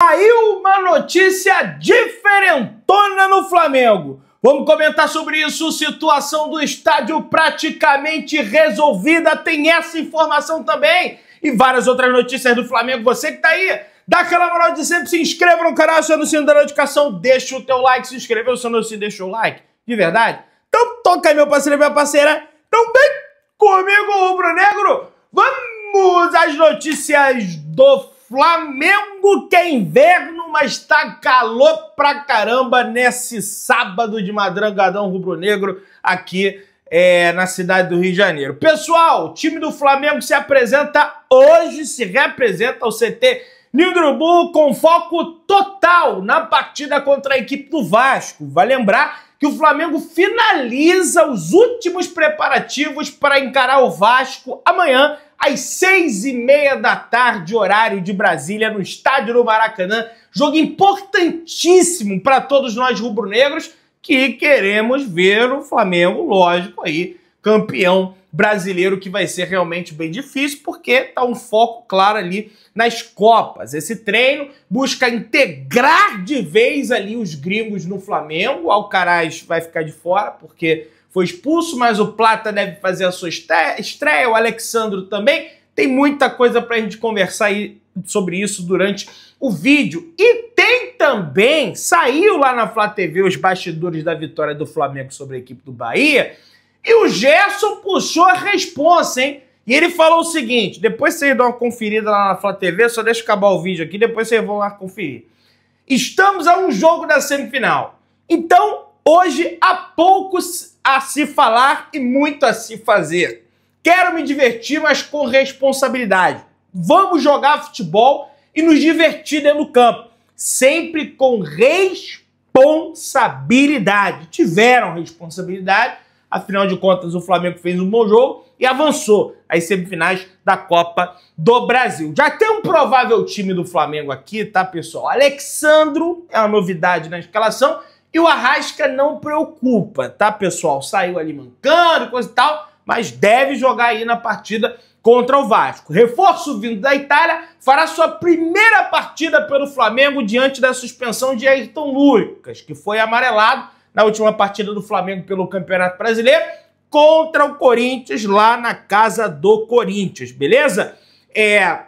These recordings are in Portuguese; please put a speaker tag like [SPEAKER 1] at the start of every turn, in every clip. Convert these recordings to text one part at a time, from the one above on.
[SPEAKER 1] Saiu uma notícia diferentona no Flamengo. Vamos comentar sobre isso. Situação do estádio praticamente resolvida. Tem essa informação também. E várias outras notícias do Flamengo. Você que tá aí, dá aquela moral de sempre. Se inscreva no canal, é no sino da notificação. Deixa o teu like. Se inscreveu se não se deixou o like. De verdade? Então toca aí, meu parceiro e minha parceira. Então vem comigo, Rubro Negro. Vamos às notícias do Flamengo Flamengo que é inverno, mas tá calor pra caramba nesse sábado de madrangadão rubro-negro aqui é, na cidade do Rio de Janeiro. Pessoal, o time do Flamengo se apresenta hoje, se representa ao CT Nildrubu com foco total na partida contra a equipe do Vasco. Vai lembrar que o Flamengo finaliza os últimos preparativos para encarar o Vasco amanhã, às seis e meia da tarde, horário de Brasília, no estádio do Maracanã. Jogo importantíssimo para todos nós rubro-negros que queremos ver o Flamengo, lógico, aí campeão brasileiro que vai ser realmente bem difícil, porque tá um foco claro ali nas Copas. Esse treino busca integrar de vez ali os gringos no Flamengo. O Alcaraz vai ficar de fora, porque foi expulso, mas o Plata deve fazer a sua estreia, o Alexandro também. Tem muita coisa para a gente conversar aí sobre isso durante o vídeo. E tem também, saiu lá na Flá TV os bastidores da vitória do Flamengo sobre a equipe do Bahia. E o Gerson puxou a responsa, hein? E ele falou o seguinte: depois vocês dão uma conferida lá na Flá TV, só deixa acabar o vídeo aqui, depois vocês vão lá conferir. Estamos a um jogo da semifinal. Então, hoje há pouco a se falar e muito a se fazer. Quero me divertir, mas com responsabilidade. Vamos jogar futebol e nos divertir dentro do campo, sempre com responsabilidade. Tiveram responsabilidade Afinal de contas, o Flamengo fez um bom jogo e avançou às semifinais da Copa do Brasil. Já tem um provável time do Flamengo aqui, tá, pessoal? Alexandro é uma novidade na escalação e o Arrasca não preocupa, tá, pessoal? Saiu ali mancando, coisa e tal, mas deve jogar aí na partida contra o Vasco. Reforço vindo da Itália fará sua primeira partida pelo Flamengo diante da suspensão de Ayrton Lucas, que foi amarelado na última partida do Flamengo pelo Campeonato Brasileiro contra o Corinthians lá na casa do Corinthians, beleza? É,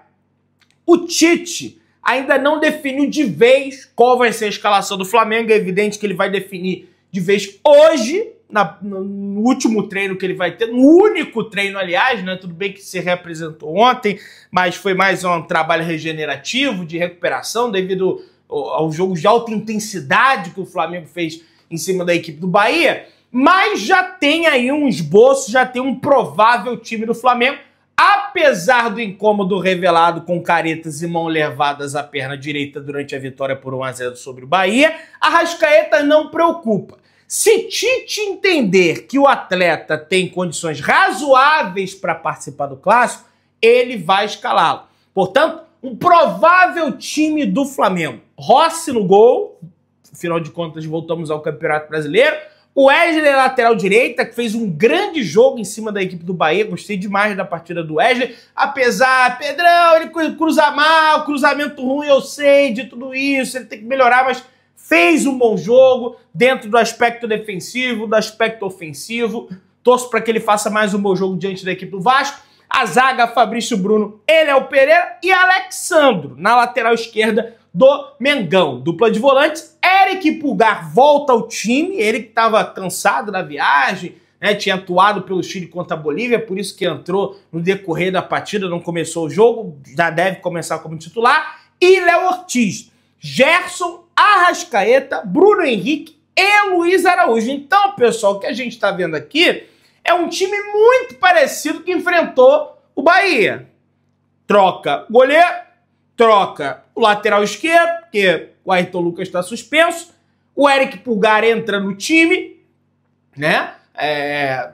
[SPEAKER 1] o Tite ainda não definiu de vez qual vai ser a escalação do Flamengo. É evidente que ele vai definir de vez hoje, na, no último treino que ele vai ter, no único treino, aliás, né? Tudo bem que se representou ontem, mas foi mais um trabalho regenerativo de recuperação devido ao jogo de alta intensidade que o Flamengo fez em cima da equipe do Bahia, mas já tem aí um esboço, já tem um provável time do Flamengo, apesar do incômodo revelado com caretas e mão levadas à perna direita durante a vitória por 1 a 0 sobre o Bahia, a Rascaeta não preocupa. Se Tite entender que o atleta tem condições razoáveis para participar do clássico, ele vai escalá-lo. Portanto, um provável time do Flamengo. Rossi no gol, Afinal de contas, voltamos ao Campeonato Brasileiro. O Wesley, lateral direita, que fez um grande jogo em cima da equipe do Bahia. Gostei demais da partida do Wesley. Apesar, Pedrão, ele cruza mal, cruzamento ruim, eu sei de tudo isso, ele tem que melhorar, mas fez um bom jogo dentro do aspecto defensivo, do aspecto ofensivo. Torço para que ele faça mais um bom jogo diante da equipe do Vasco. A zaga, Fabrício Bruno, ele é o Pereira e Alexandro, na lateral esquerda, do Mengão. Dupla de volantes, Eric Pulgar volta ao time, ele que estava cansado da viagem, né, tinha atuado pelo Chile contra a Bolívia, por isso que entrou no decorrer da partida, não começou o jogo, já deve começar como titular. E Léo Ortiz, Gerson, Arrascaeta, Bruno Henrique e Luiz Araújo. Então, pessoal, o que a gente está vendo aqui é um time muito parecido que enfrentou o Bahia. Troca goleiro, troca o lateral esquerdo, porque o Ayrton Lucas está suspenso. O Eric Pulgar entra no time, né? É...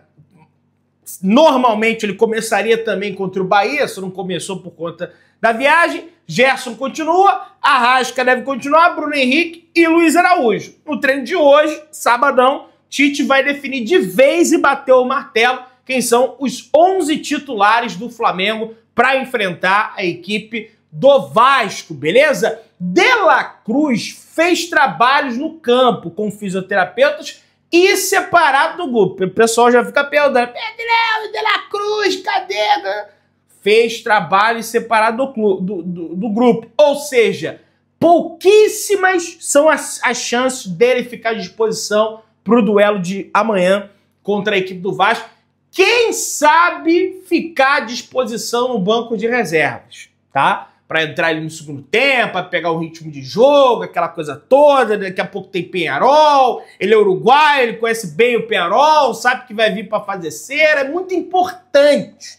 [SPEAKER 1] Normalmente ele começaria também contra o Bahia, só não começou por conta da viagem. Gerson continua, Arrasca deve continuar, Bruno Henrique e Luiz Araújo. No treino de hoje, sabadão, Tite vai definir de vez e bater o martelo quem são os 11 titulares do Flamengo para enfrentar a equipe do Vasco, beleza? De La Cruz fez trabalhos no campo com fisioterapeutas e separado do grupo. O pessoal já fica perguntando: Pedrão, De La Cruz, cadê? Fez trabalho separado do, do, do, do grupo. Ou seja, pouquíssimas são as, as chances dele ficar à disposição para o duelo de amanhã contra a equipe do Vasco. Quem sabe ficar à disposição no banco de reservas, tá? para entrar ali no segundo tempo, para pegar o ritmo de jogo, aquela coisa toda. Daqui a pouco tem Penharol, ele é uruguaio, ele conhece bem o Penharol, sabe que vai vir para fazer cera. É muito importante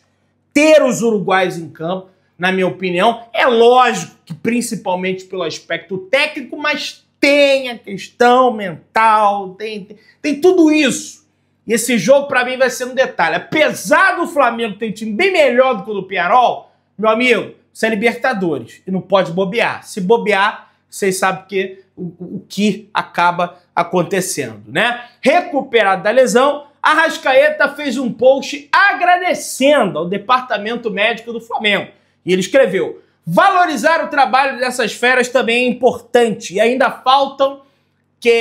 [SPEAKER 1] ter os uruguaios em campo, na minha opinião. É lógico que principalmente pelo aspecto técnico, mas tem a questão mental, tem, tem, tem tudo isso. E esse jogo, para mim, vai ser um detalhe. Apesar do Flamengo ter um time bem melhor do que o do Penharol, meu amigo, isso é Libertadores e não pode bobear. Se bobear, vocês sabem que, o, o que acaba acontecendo, né? Recuperado da lesão, Arrascaeta fez um post agradecendo ao departamento médico do Flamengo. E ele escreveu: valorizar o trabalho dessas feras também é importante. E ainda faltam que.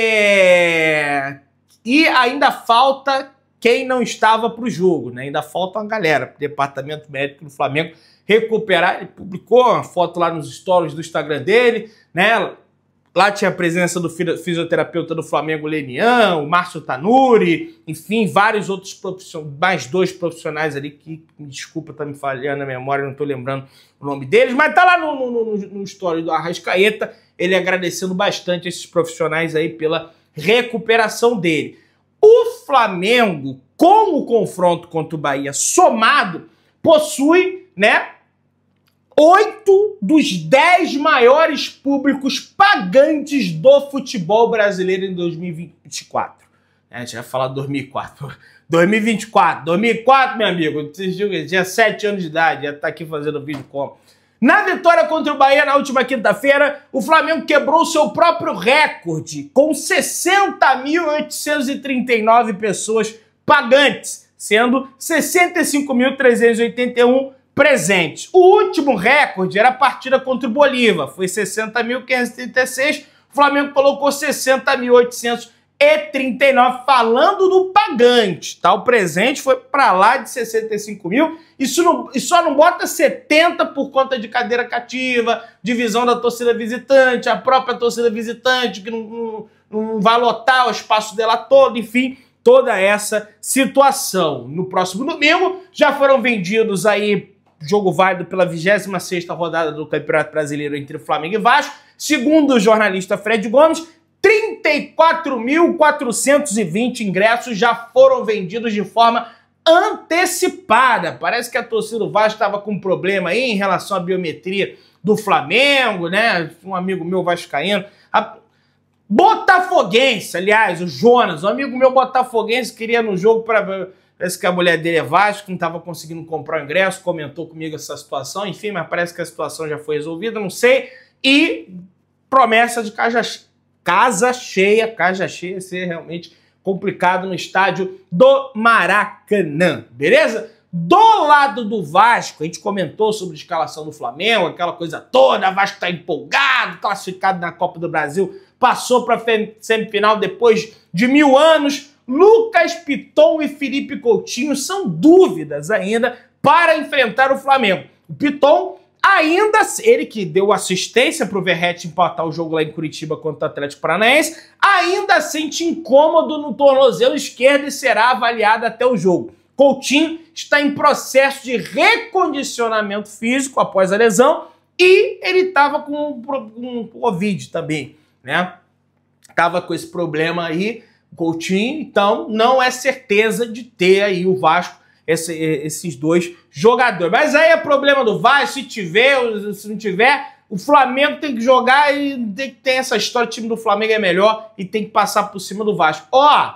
[SPEAKER 1] E ainda falta quem não estava para o jogo, né? Ainda falta uma galera. O departamento médico do Flamengo recuperar. Ele publicou uma foto lá nos stories do Instagram dele, né? Lá tinha a presença do fisioterapeuta do Flamengo, Lenian, o Márcio Tanuri, enfim, vários outros profissionais, mais dois profissionais ali que, me desculpa, tá me falhando a memória, não tô lembrando o nome deles, mas tá lá no, no, no, no story do Arrascaeta, ele agradecendo bastante esses profissionais aí pela recuperação dele. O Flamengo, com o confronto contra o Bahia somado, possui, né, oito dos dez maiores públicos pagantes do futebol brasileiro em 2024. É, a gente vai falar 2004. 2024, 2004, meu amigo. Tinha sete anos de idade, já está aqui fazendo vídeo como. Na vitória contra o Bahia na última quinta-feira, o Flamengo quebrou seu próprio recorde, com 60.839 pessoas pagantes, sendo 65.381 presentes. O último recorde era a partida contra o Bolívar, foi 60.536, o Flamengo colocou 60.839, falando do pagante, tá? O presente foi para lá de 65 mil, isso, não, isso só não bota 70 por conta de cadeira cativa, divisão da torcida visitante, a própria torcida visitante que não, não, não vai lotar o espaço dela todo, enfim toda essa situação. No próximo domingo já foram vendidos aí jogo válido pela 26ª rodada do Campeonato Brasileiro entre Flamengo e Vasco. Segundo o jornalista Fred Gomes, 34.420 ingressos já foram vendidos de forma antecipada. Parece que a torcida do Vasco estava com um problema aí em relação à biometria do Flamengo, né? Um amigo meu vascaíno, a... botafoguense, aliás, o Jonas, um amigo meu botafoguense queria no jogo para Parece que a mulher dele é Vasco, não estava conseguindo comprar o ingresso, comentou comigo essa situação, enfim, mas parece que a situação já foi resolvida, não sei. E promessa de casa, casa cheia, casa cheia ser realmente complicado no estádio do Maracanã, beleza? Do lado do Vasco, a gente comentou sobre a escalação do Flamengo, aquela coisa toda, Vasco está empolgado, classificado na Copa do Brasil, passou para semifinal depois de mil anos, Lucas Piton e Felipe Coutinho são dúvidas ainda para enfrentar o Flamengo. O Piton ainda, ele que deu assistência para o Verrete empatar o jogo lá em Curitiba contra o Atlético Paranaense, ainda sente incômodo no tornozelo esquerdo e será avaliado até o jogo. Coutinho está em processo de recondicionamento físico após a lesão e ele estava com um, um Covid também, né? Tava com esse problema aí Coutinho. Então, não é certeza de ter aí o Vasco esse, esses dois jogadores. Mas aí é problema do Vasco, se tiver, se não tiver, o Flamengo tem que jogar e tem que ter essa história. O time do Flamengo é melhor e tem que passar por cima do Vasco. Ó,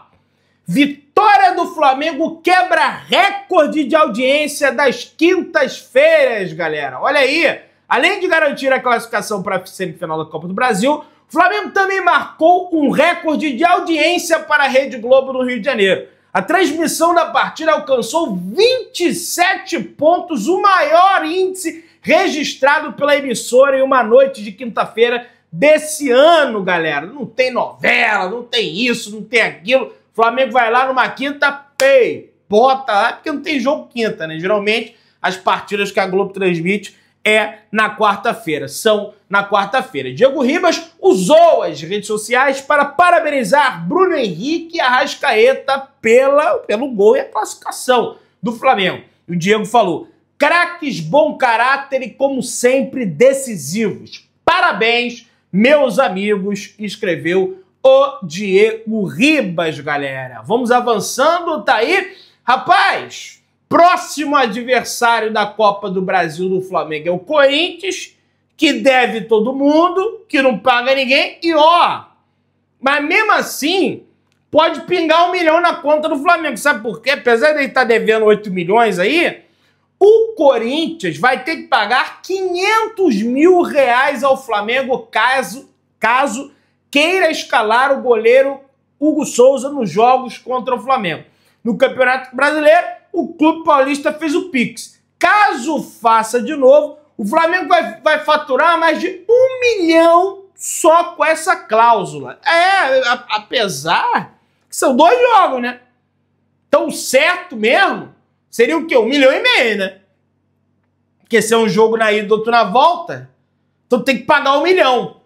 [SPEAKER 1] vitória do Flamengo quebra recorde de audiência das quintas-feiras, galera. Olha aí. Além de garantir a classificação para a semifinal da Copa do Brasil, Flamengo também marcou um recorde de audiência para a Rede Globo no Rio de Janeiro. A transmissão da partida alcançou 27 pontos, o maior índice registrado pela emissora em uma noite de quinta-feira desse ano, galera. Não tem novela, não tem isso, não tem aquilo. Flamengo vai lá numa quinta, pei, bota lá, porque não tem jogo quinta, né? Geralmente as partidas que a Globo transmite é na quarta-feira. São na quarta-feira. Diego Ribas usou as redes sociais para parabenizar Bruno Henrique e Arrascaeta pela, pelo gol e a classificação do Flamengo. E o Diego falou: craques, bom caráter e, como sempre, decisivos. Parabéns, meus amigos, escreveu o Diego Ribas, galera. Vamos avançando, tá aí? Rapaz, próximo adversário da Copa do Brasil do Flamengo é o Corinthians, que deve todo mundo, que não paga ninguém, e ó, mas mesmo assim, pode pingar um milhão na conta do Flamengo. Sabe por quê? Apesar de ele estar tá devendo 8 milhões aí, o Corinthians vai ter que pagar 500 mil reais ao Flamengo caso, caso queira escalar o goleiro Hugo Souza nos jogos contra o Flamengo. No Campeonato Brasileiro, o Clube Paulista fez o Pix. Caso faça de novo, o Flamengo vai, vai faturar mais de um milhão só com essa cláusula. É, apesar que são dois jogos, né? Tão certo mesmo, seria o quê? Um milhão e meio, né? Porque se é um jogo na ida e outro na volta, então tem que pagar um milhão.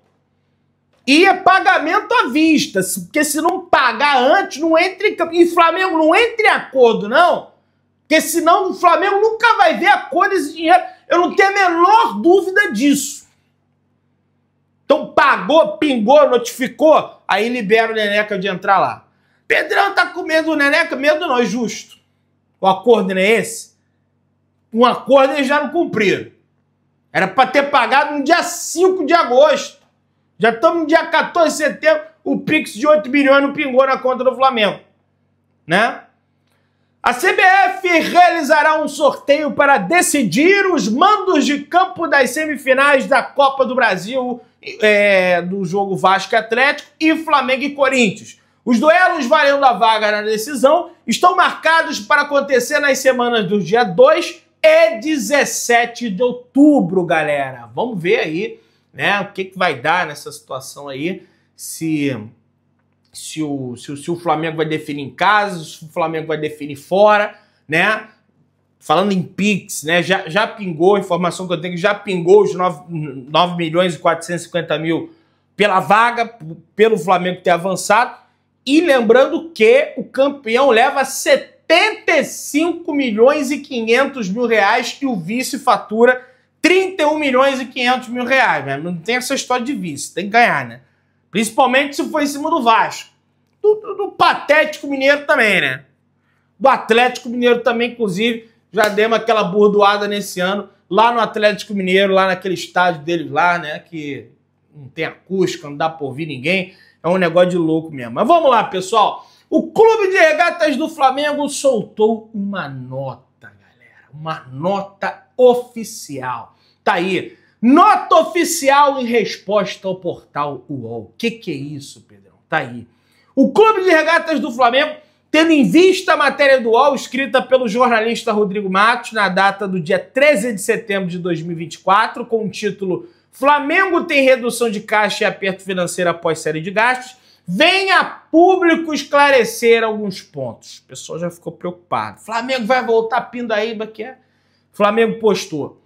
[SPEAKER 1] E é pagamento à vista, porque se não pagar antes, não entra em campo. E Flamengo não entra em acordo, não porque senão o Flamengo nunca vai ver a cor desse dinheiro. Eu não tenho a menor dúvida disso. Então pagou, pingou, notificou, aí libera o Neneca de entrar lá. Pedrão tá com medo do Neneca? Medo não, é justo. O acordo não é esse? Um acordo eles já não cumpriram. Era para ter pagado no dia 5 de agosto. Já estamos no dia 14 de setembro, o Pix de 8 bilhões não pingou na conta do Flamengo. Né? A CBF realizará um sorteio para decidir os mandos de campo das semifinais da Copa do Brasil, é, do jogo Vasco Atlético e Flamengo e Corinthians. Os duelos valendo a vaga na decisão estão marcados para acontecer nas semanas do dia 2 e 17 de outubro, galera. Vamos ver aí né, o que, que vai dar nessa situação aí, se se o, se, o, se o Flamengo vai definir em casa, se o Flamengo vai definir fora, né? Falando em Pix, né? Já, já pingou, a informação que eu tenho é já pingou os 9, 9 milhões e 450 mil pela vaga, pelo Flamengo ter avançado. E lembrando que o campeão leva 75 milhões e 500 mil reais e o vice fatura 31 milhões e 500 mil reais. Né? Não tem essa história de vice, tem que ganhar, né? Principalmente se foi em cima do Vasco. Do, do, do, patético mineiro também, né? Do Atlético Mineiro também, inclusive, já demos aquela burdoada nesse ano, lá no Atlético Mineiro, lá naquele estádio deles lá, né? Que não tem acústica, não dá pra ouvir ninguém. É um negócio de louco mesmo. Mas vamos lá, pessoal. O Clube de Regatas do Flamengo soltou uma nota, galera. Uma nota oficial. Tá aí Nota oficial em resposta ao portal UOL. Que que é isso, Pedrão? Tá aí. O Clube de Regatas do Flamengo, tendo em vista a matéria do UOL escrita pelo jornalista Rodrigo Matos na data do dia 13 de setembro de 2024, com o título Flamengo tem redução de caixa e aperto financeiro após série de gastos, vem a público esclarecer alguns pontos. O pessoal já ficou preocupado. Flamengo vai voltar pindo aí, que é? Flamengo postou.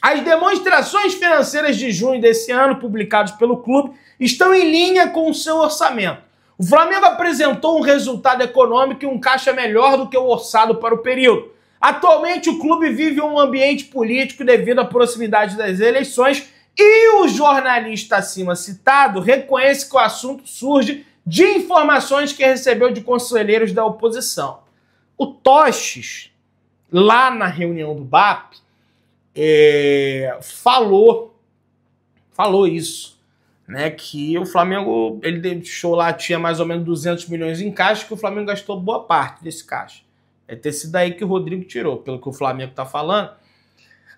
[SPEAKER 1] As demonstrações financeiras de junho desse ano, publicadas pelo clube, estão em linha com o seu orçamento. O Flamengo apresentou um resultado econômico e um caixa melhor do que o orçado para o período. Atualmente, o clube vive um ambiente político devido à proximidade das eleições e o jornalista acima citado reconhece que o assunto surge de informações que recebeu de conselheiros da oposição. O Toches, lá na reunião do BAP, é, falou, falou isso, né? Que o Flamengo, ele deixou lá, tinha mais ou menos 200 milhões em caixa, que o Flamengo gastou boa parte desse caixa. É ter sido daí que o Rodrigo tirou, pelo que o Flamengo está falando.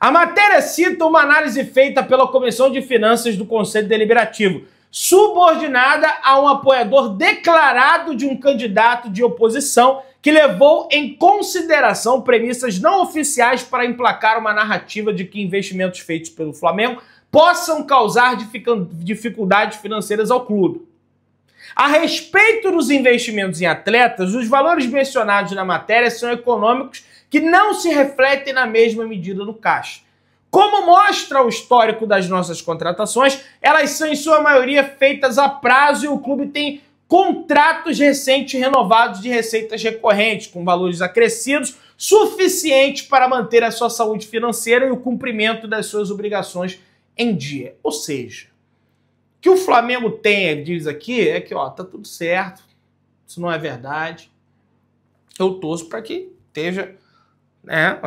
[SPEAKER 1] A matéria cita uma análise feita pela Comissão de Finanças do Conselho Deliberativo, subordinada a um apoiador declarado de um candidato de oposição que levou em consideração premissas não oficiais para emplacar uma narrativa de que investimentos feitos pelo Flamengo possam causar dificuldades financeiras ao clube. A respeito dos investimentos em atletas, os valores mencionados na matéria são econômicos que não se refletem na mesma medida no caixa. Como mostra o histórico das nossas contratações, elas são em sua maioria feitas a prazo e o clube tem contratos recentes renovados de receitas recorrentes, com valores acrescidos, suficiente para manter a sua saúde financeira e o cumprimento das suas obrigações em dia. Ou seja, o que o Flamengo tem, diz aqui, é que ó, tá tudo certo, isso não é verdade. Eu torço para que esteja né,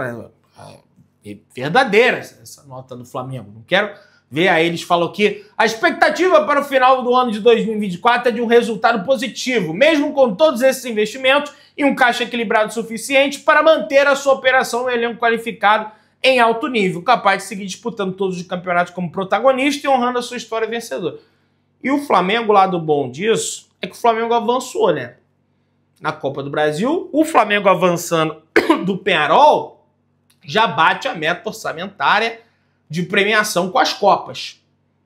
[SPEAKER 1] é, é verdadeira essa nota do Flamengo. Não quero Vê a eles falou que a expectativa para o final do ano de 2024 é de um resultado positivo, mesmo com todos esses investimentos e um caixa equilibrado suficiente para manter a sua operação no elenco qualificado em alto nível, capaz de seguir disputando todos os campeonatos como protagonista e honrando a sua história vencedora. E o Flamengo, lado bom disso, é que o Flamengo avançou, né? Na Copa do Brasil, o Flamengo avançando do Penarol já bate a meta orçamentária de premiação com as Copas,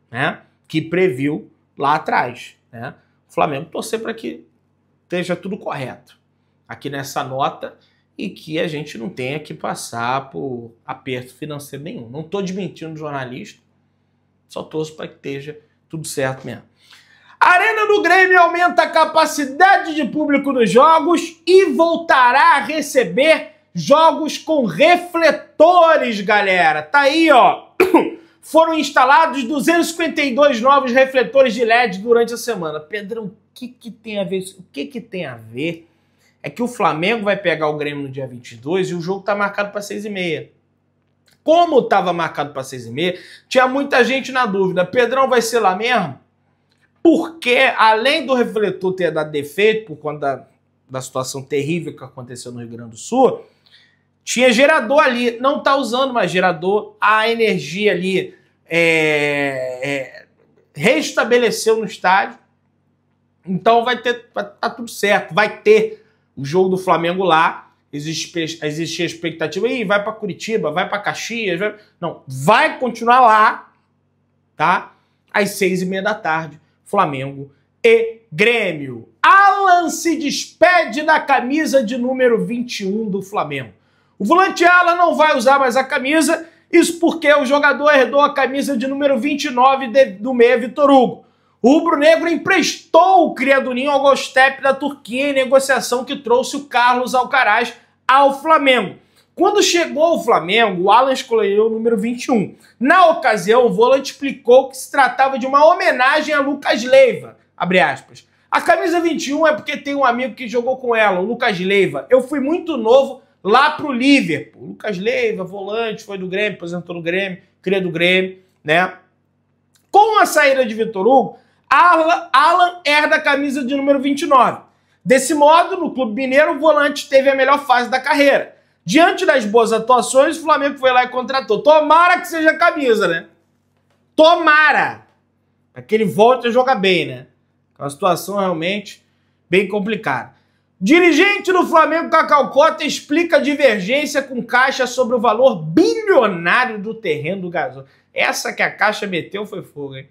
[SPEAKER 1] né? Que previu lá atrás, né? O Flamengo torcer para que esteja tudo correto aqui nessa nota e que a gente não tenha que passar por aperto financeiro nenhum. Não estou desmentindo o jornalista, só torço para que esteja tudo certo mesmo. A Arena do Grêmio aumenta a capacidade de público nos jogos e voltará a receber Jogos com refletores, galera. Tá aí, ó. Foram instalados 252 novos refletores de LED durante a semana. Pedrão, o que, que tem a ver O que, que tem a ver? É que o Flamengo vai pegar o Grêmio no dia 22 e o jogo tá marcado para 6 e meia. Como estava marcado para 6 e meia, tinha muita gente na dúvida. Pedrão vai ser lá mesmo? Porque, além do refletor ter dado defeito por conta da, da situação terrível que aconteceu no Rio Grande do Sul, tinha gerador ali, não está usando mais gerador, a energia ali é, é, restabeleceu no estádio. Então vai ter, vai, tá tudo certo, vai ter o jogo do Flamengo lá. Existe, existe a expectativa, Ih, vai para Curitiba, vai para Caxias, vai... não, vai continuar lá, tá? Às seis e meia da tarde, Flamengo e Grêmio. Alan se despede da camisa de número 21 do Flamengo. O volante ala não vai usar mais a camisa, isso porque o jogador herdou a camisa de número 29 de, do meia Vitor Hugo. O rubro-negro emprestou o cria Ninho ao Gostep da Turquia em negociação que trouxe o Carlos Alcaraz ao Flamengo. Quando chegou ao Flamengo, o Alan escolheu o número 21. Na ocasião, o volante explicou que se tratava de uma homenagem a Lucas Leiva, abre aspas. A camisa 21 é porque tem um amigo que jogou com ela, o Lucas Leiva. Eu fui muito novo lá pro Liverpool. Lucas Leiva, volante, foi do Grêmio, apresentou no Grêmio, cria do Grêmio, né? Com a saída de Vitor Hugo, Alan, Alan herda a camisa de número 29. Desse modo, no Clube Mineiro, o volante teve a melhor fase da carreira. Diante das boas atuações, o Flamengo foi lá e contratou. Tomara que seja a camisa, né? Tomara! Aquele volta e joga bem, né? É uma situação realmente bem complicada. Dirigente do Flamengo, Cacau Cota, explica a divergência com Caixa sobre o valor bilionário do terreno do gasômetro. Essa que a Caixa meteu foi fogo, hein?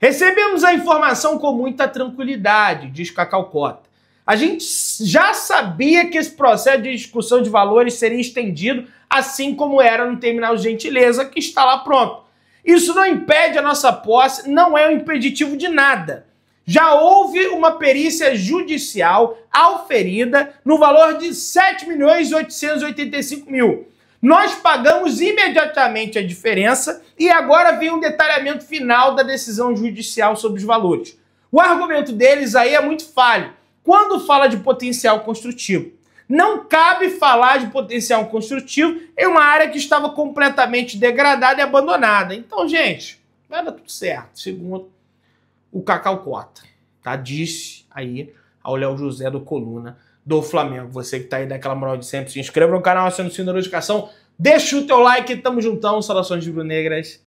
[SPEAKER 1] Recebemos a informação com muita tranquilidade, diz Cacau Cota. A gente já sabia que esse processo de discussão de valores seria estendido, assim como era no terminal gentileza, que está lá pronto. Isso não impede a nossa posse, não é um impeditivo de nada já houve uma perícia judicial auferida no valor de 7 milhões e 885 mil. Nós pagamos imediatamente a diferença e agora vem um detalhamento final da decisão judicial sobre os valores. O argumento deles aí é muito falho. Quando fala de potencial construtivo, não cabe falar de potencial construtivo em uma área que estava completamente degradada e abandonada. Então, gente, vai dar tudo certo, segundo o Cacau Cota, tá? Disse aí ao Léo José do Coluna do Flamengo. Você que tá aí daquela moral de sempre, se inscreva no canal, aciona o sino da notificação, deixa o teu like, tamo juntão, saudações de Brunegras.